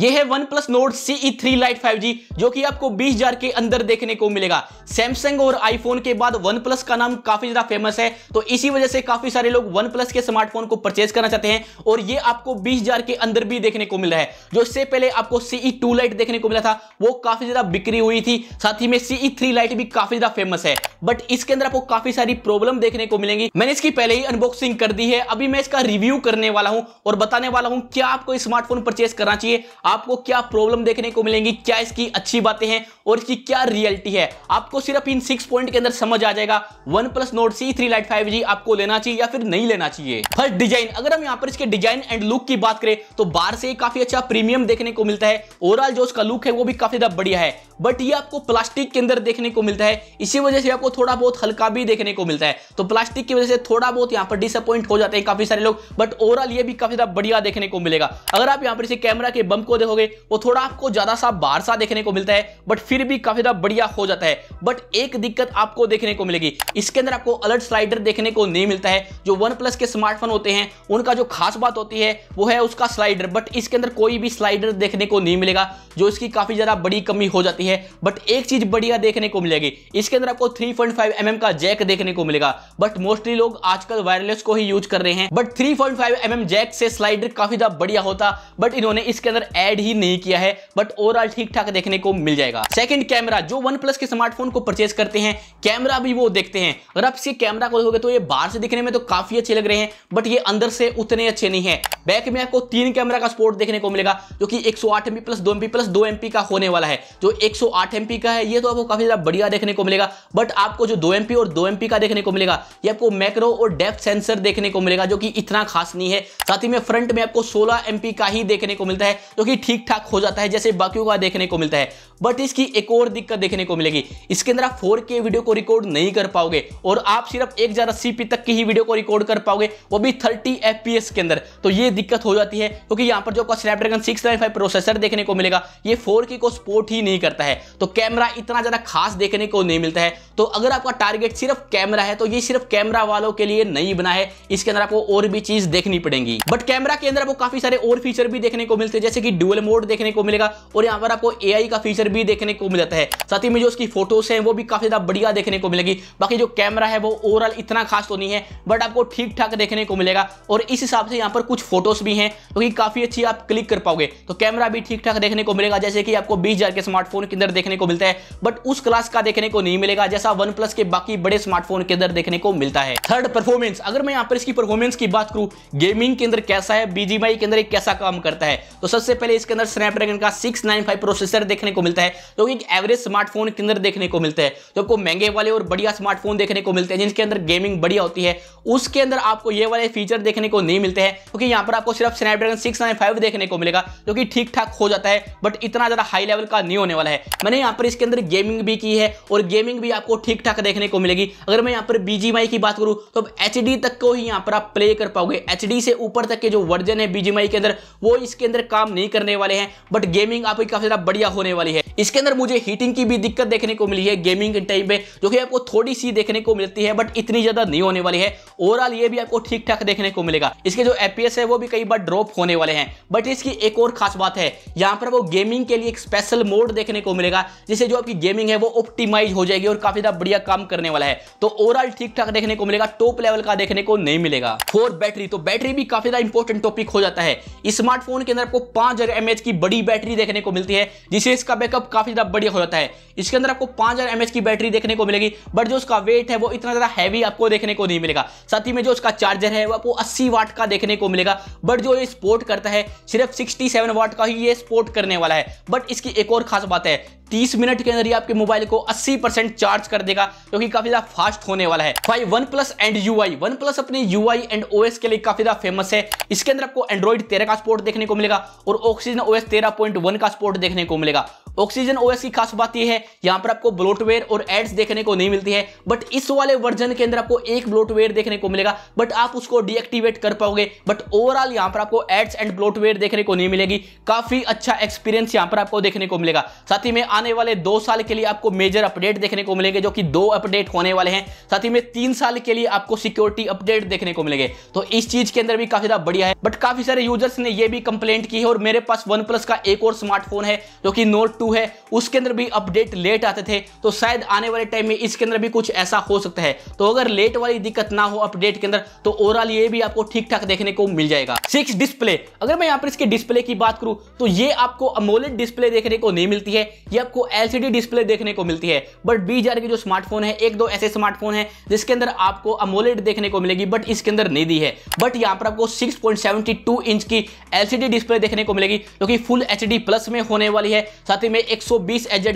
यह है one plus note CE three lite five G जो कि आपको बीस हजार के अंदर देखने को मिलेगा सैमसंग और आईफोन के बाद वन प्लस का नाम काफी ज्यादा फेमस है तो इसी वजह से काफी सारे लोग वन प्लस के स्मार्टफोन को परचेज करना चाहते हैं और ये आपको बीस हजार के अंदर भी देखने को मिल रहा है जो इससे पहले आपको सीई टू लाइट देखने को मिला था वो काफी ज्यादा बिक्री हुई थी साथ ही में सीई थ्री लाइट भी काफी ज्यादा फेमस है बट इसके अंदर आपको काफी सारी प्रॉब्लम देखने को मिलेंगी मैंने इसकी पहले ही अनबॉक्सिंग कर दी है अभी मैं इसका रिव्यू करने वाला हूँ और बताने वाला हूँ क्या आपको स्मार्टफोन परचेज करना चाहिए आपको क्या प्रॉब्लम देखने को मिलेंगी क्या इसकी अच्छी बातें हैं और इसकी क्या रियलिटी है आपको सिर्फ इन सिक्स पॉइंट के अंदर समझ आ जाएगा one plus note C three lite five G आपको लेना चाहिए या फिर नहीं लेना चाहिए फर्स्ट डिजाइन अगर हम यहाँ पर इसके डिजाइन एंड लुक की बात करें तो बाहर से काफी अच्छा प्रीमियम देखने को मिलता है ओवरऑल जो उसका लुक है वो भी काफी ज्यादा बढ़िया है बट ये आपको प्लास्टिक के अंदर देखने को मिलता है इसी वजह से आपको थोड़ा बहुत हल्का भी देखने को मिलता है तो प्लास्टिक की वजह से थोड़ा बहुत यहाँ पर डिसअपॉइंट हो जाते हैं काफी सारे लोग बट ओवरऑल ये भी काफी ज्यादा बढ़िया देखने को मिलेगा अगर आप यहाँ पर इसे कैमरा के बम को देखोगे वो थोड़ा आपको ज्यादा सा बाहर सा देखने को मिलता है बट फिर भी काफी ज्यादा बढ़िया हो जाता है बट एक दिक्कत आपको देखने को मिलेगी इसके अंदर आपको अलर्ट स्लाइडर देखने को नहीं मिलता है जो वन प्लस के स्मार्टफोन होते हैं उनका जो खास बात होती है वो है उसका स्लाइडर बट इसके अंदर कोई भी स्लाइडर देखने को नहीं मिलेगा जो इसकी काफी ज्यादा बड़ी कमी हो जाती है नहीं है बट एक चीज बढ़िया देखने को मिलेगी इसके अंदर आपको 3.5 पॉइंट mm का जैक देखने को मिलेगा बट मोस्टली लोग आजकल वायरलेस को ही यूज कर रहे हैं बट 3.5 पॉइंट mm जैक से स्लाइडर काफी ज्यादा बढ़िया होता बट इन्होंने इसके अंदर एड ही नहीं किया है बट ओवरऑल ठीक ठाक देखने को मिल जाएगा सेकेंड कैमरा जो वन के स्मार्टफोन को परचेज करते हैं कैमरा भी वो देखते हैं अगर आप इसके कैमरा को देखोगे तो ये बाहर से दिखने में तो काफी अच्छे लग रहे हैं बट ये अंदर से उतने अच्छे नहीं है बैक में आपको तीन कैमरा का स्पोर्ट देखने को मिलेगा जो कि एक सौ आठ एमपी प्लस दो एमपी प्लस दो एमपी का होने वाला है जो एक 108 एमपी का है ये तो आपको काफी ज्यादा बढ़िया देखने को मिलेगा बट आपको जो 2 एमपी और 2 एमपी का देखने को मिलेगा ये आपको मैक्रो और डेप्थ सेंसर देखने को मिलेगा जो कि इतना खास नहीं है साथ ही में फ्रंट में आपको 16 एमपी का ही देखने को मिलता है जो कि ठीक ठाक हो जाता है जैसे बाकियों का देखने को मिलता है बट इसकी एक और दिक्कत देखने को मिलेगी इसके अंदर आप फोर वीडियो को रिकॉर्ड नहीं कर पाओगे और आप सिर्फ एक हजार अस्सी तक की ही वीडियो को रिकॉर्ड कर पाओगे वो भी थर्टी एफ के अंदर तो ये दिक्कत हो जाती है क्योंकि यहाँ पर जो आपका स्नैपड्रैगन सिक्स प्रोसेसर देखने को मिलेगा ये फोर को सपोर्ट ही नहीं करता है तो कैमरा इतना ज़्यादा खास देखने को नहीं मिलता है तो अगर आपका टारगेट सिर्फ कैमरा है तो ये सिर्फ कैमरा वालों के लिए नहीं बना है इसके अंदर आपको और भी चीज़ देखनी पड़ेगी बट कैमरा के अंदर आपको काफ़ी सारे और फीचर भी देखने को मिलते हैं जैसे कि डुअल मोड देखने को मिलेगा और यहाँ पर आपको ए का फीचर अंदर भी देखने को मिल जाता है साथ ही में जो उसकी फोटोज हैं वो भी काफ़ी ज़्यादा बढ़िया देखने को मिलेगी बाकी जो कैमरा है वो ओवरऑल इतना खास तो नहीं है बट आपको ठीक ठाक देखने को मिलेगा और इस हिसाब से यहाँ पर कुछ फोटोज भी हैं तो कि काफ़ी अच्छी आप क्लिक कर पाओगे तो कैमरा भी ठीक ठाक देखने को मिलेगा जैसे कि आपको बीस के स्मार्टफोन के अंदर देखने को मिलता है बट उस क्लास का देखने को नहीं मिलेगा जैसा वन के बाकी बड़े स्मार्टफोन के अंदर देखने को मिलता है थर्ड परफॉर्मेंस अगर मैं यहाँ पर इसकी परफॉर्मेंस की बात करूँ गेमिंग के अंदर कैसा है बीजीमाई के अंदर कैसा काम करता है तो सबसे पहले इसके अंदर स्नैपड्रैगन का सिक्स प्रोसेसर देखने को मिलता है मिलता है जो तो एक एवरेज स्मार्टफोन के अंदर देखने को मिलता है जो तो आपको महंगे वाले और बढ़िया स्मार्टफोन देखने को मिलते हैं जिनके अंदर गेमिंग बढ़िया होती है उसके अंदर आपको ये वाले फीचर देखने को नहीं मिलते हैं क्योंकि यहाँ पर आपको सिर्फ स्नैपड्रैगन सिक्स देखने को मिलेगा जो कि ठीक ठाक हो जाता है बट इतना ज़्यादा हाई लेवल का नहीं होने वाला है मैंने यहाँ पर इसके अंदर गेमिंग भी की है और गेमिंग भी आपको ठीक ठाक देखने को मिलेगी अगर मैं यहाँ पर बीजीएमआई की बात करूँ तो एच तक को ही यहाँ पर आप प्ले कर पाओगे एच से ऊपर तक के जो वर्जन है बीजीएमआई के अंदर वो इसके अंदर काम नहीं करने वाले हैं बट गेमिंग आपकी काफ़ी ज़्यादा बढ़िया होने वाली है इसके अंदर मुझे हीटिंग की भी दिक्कत देखने को मिली है गेमिंग टाइम में जो कि आपको थोड़ी सी देखने को मिलती है बट इतनी ज्यादा नहीं होने वाली है ओवरऑल ये भी आपको ठीक ठाक देखने को मिलेगा इसके जो एपीएस है वो भी कई बार ड्रॉप होने वाले हैं बट इसकी एक और खास बात है यहाँ पर वो गेमिंग के लिए एक स्पेशल मोड देखने को मिलेगा जिससे जो आपकी गेमिंग है वो ऑप्टिमाइज हो जाएगी और काफी ज्यादा बढ़िया काम करने वाला है तो ओवरऑल ठीक ठाक देखने को मिलेगा टॉप लेवल का देखने को नहीं मिलेगा फोर बैटरी तो बैटरी भी काफी ज्यादा इंपॉर्टेंट टॉपिक हो जाता है स्मार्टफोन के अंदर आपको पांच हजार एमएच की बड़ी बैटरी देखने को मिलती है जिसे इसका बैकअप बैकअप काफी ज्यादा बढ़िया हो जाता है इसके अंदर आपको पांच हजार की बैटरी देखने को मिलेगी बट जो उसका वेट है वो इतना ज्यादा हैवी आपको देखने को नहीं मिलेगा साथ ही में जो उसका चार्जर है वो आपको अस्सी वाट का देखने को मिलेगा बट जो ये स्पोर्ट करता है सिर्फ सिक्सटी वाट का ही ये स्पोर्ट करने वाला है बट इसकी एक और खास बात है 30 मिनट के अंदर ही आपके मोबाइल को 80 परसेंट चार्ज कर देगा क्योंकि तो काफी ज्यादा फास्ट होने वाला है भाई OnePlus and U I OnePlus अपने यू आई एंड ओ के लिए काफी ज्यादा फेमस है इसके अंदर आपको एंड्रॉइड तेरह का स्पोर्ट देखने को मिलेगा और ऑक्सीजन ओ एस का स्पोर्ट देखने को मिलेगा ऑक्सीजन ओएस की खास बात यह है यहाँ पर आपको ब्लोटवेयर और एड्स देखने को नहीं मिलती है बट इस वाले वर्जन के अंदर आपको एक ब्लोटवेयर देखने को मिलेगा बट आप उसको डीएक्टिवेट कर पाओगे बट ओवरऑल यहाँ पर आपको एड्स एंड ब्लोटवेयर देखने को नहीं मिलेगी काफी अच्छा एक्सपीरियंस यहाँ पर आपको देखने को मिलेगा साथ ही में आने वाले दो साल के लिए आपको मेजर अपडेट देखने को मिलेंगे जो कि दो अपडेट होने वाले हैं साथ ही में तीन साल के लिए आपको सिक्योरिटी अपडेट देखने को मिलेंगे तो इस चीज के अंदर भी काफी ज्यादा बढ़िया है बट काफी सारे यूजर्स ने यह भी कंप्लेंट की है और मेरे पास वन का एक और स्मार्टफोन है जो कि नोट टू है उसके अंदर भी अपडेट लेट आते थे तो शायद आने वाले टाइम में इसके अंदर भी कुछ ऐसा हो सकता है तो अगर लेट वाली दिक्कत ना हो अपडेट के अंदर तो ओवरऑल ये भी आपको ठीक ठाक देखने को मिल जाएगा सिक्स डिस्प्ले अगर मैं यहाँ पर इसके डिस्प्ले की बात करूं तो ये आपको अमोलेट डिस्प्ले देखने को नहीं मिलती है ये आपको एलसीडी डिस्प्ले देखने को मिलती है बट बीस हजार के जो स्मार्टफोन है एक दो ऐसे स्मार्टफोन है जिसके अंदर आपको अमोलेट देखने को मिलेगी बट इसके अंदर नहीं दी है बट यहां पर आपको 6.72 इंच की एलसीडी डिस्प्ले देखने को मिलेगी जो कि फुल एच प्लस में होने वाली है साथ ही में एक सौ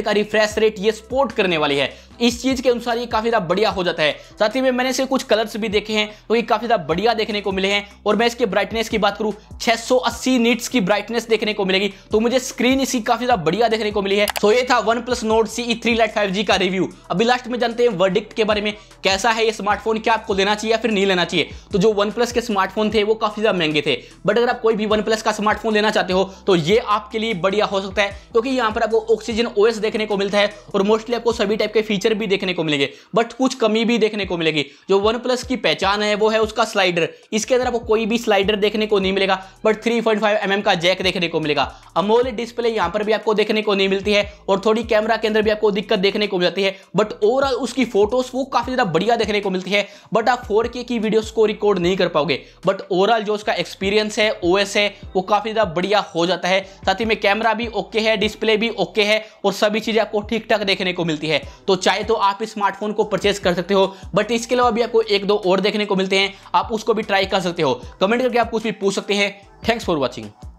का रिफ्रेश रेट ये सपोर्ट करने वाली है इस चीज के अनुसार ये काफी ज्यादा बढ़िया हो जाता है साथ ही में मैंने इसे कुछ कलर्स भी देखे हैं तो ये काफी ज्यादा बढ़िया देखने को मिले हैं और मैं इसके ब्राइटनेस की बात करूं 680 सौ नीट्स की ब्राइटनेस देखने को मिलेगी तो मुझे स्क्रीन इसकी काफी ज्यादा बढ़िया देखने को मिली है तो ये था one plus note C three lite five का रिव्यू अभी लास्ट में जानते हैं वर्डिक्ट के बारे में कैसा है ये स्मार्टफोन क्या आपको लेना चाहिए या फिर नहीं लेना चाहिए तो जो वन के स्मार्टफोन थे वो काफी ज्यादा महंगे थे बट अगर आप कोई भी वन का स्मार्टफोन लेना चाहते हो तो ये आपके लिए बढ़िया हो सकता है क्योंकि यहाँ पर आपको ऑक्सीजन ओएस देखने को मिलता है और मोस्टली आपको सभी टाइप के फीचर स्लाइडर भी देखने को मिलेंगे बट कुछ कमी भी देखने को मिलेगी जो वन प्लस की पहचान है वो है उसका स्लाइडर इसके अंदर आपको कोई भी स्लाइडर देखने को नहीं मिलेगा बट थ्री पॉइंट mm का जैक देखने को मिलेगा अमोल डिस्प्ले यहाँ पर भी आपको देखने को नहीं मिलती है और थोड़ी कैमरा के अंदर भी आपको दिक्कत देखने को मिलती है बट ओवरऑल उसकी फोटोज वो काफी ज्यादा बढ़िया देखने को मिलती है बट आप फोर की वीडियोस को रिकॉर्ड नहीं कर पाओगे बट ओवरऑल जो उसका एक्सपीरियंस है ओ है वो काफी ज्यादा बढ़िया हो जाता है साथ ही में कैमरा भी ओके है डिस्प्ले भी ओके है और सभी चीजें आपको ठीक ठाक देखने को मिलती है तो चाहे तो आप स्मार्टफोन को परचेस कर सकते हो बट इसके अलावा भी आपको एक दो और देखने को मिलते हैं आप उसको भी ट्राई कर सकते हो कमेंट करके आप कुछ भी पूछ सकते हैं थैंक्स फॉर वॉचिंग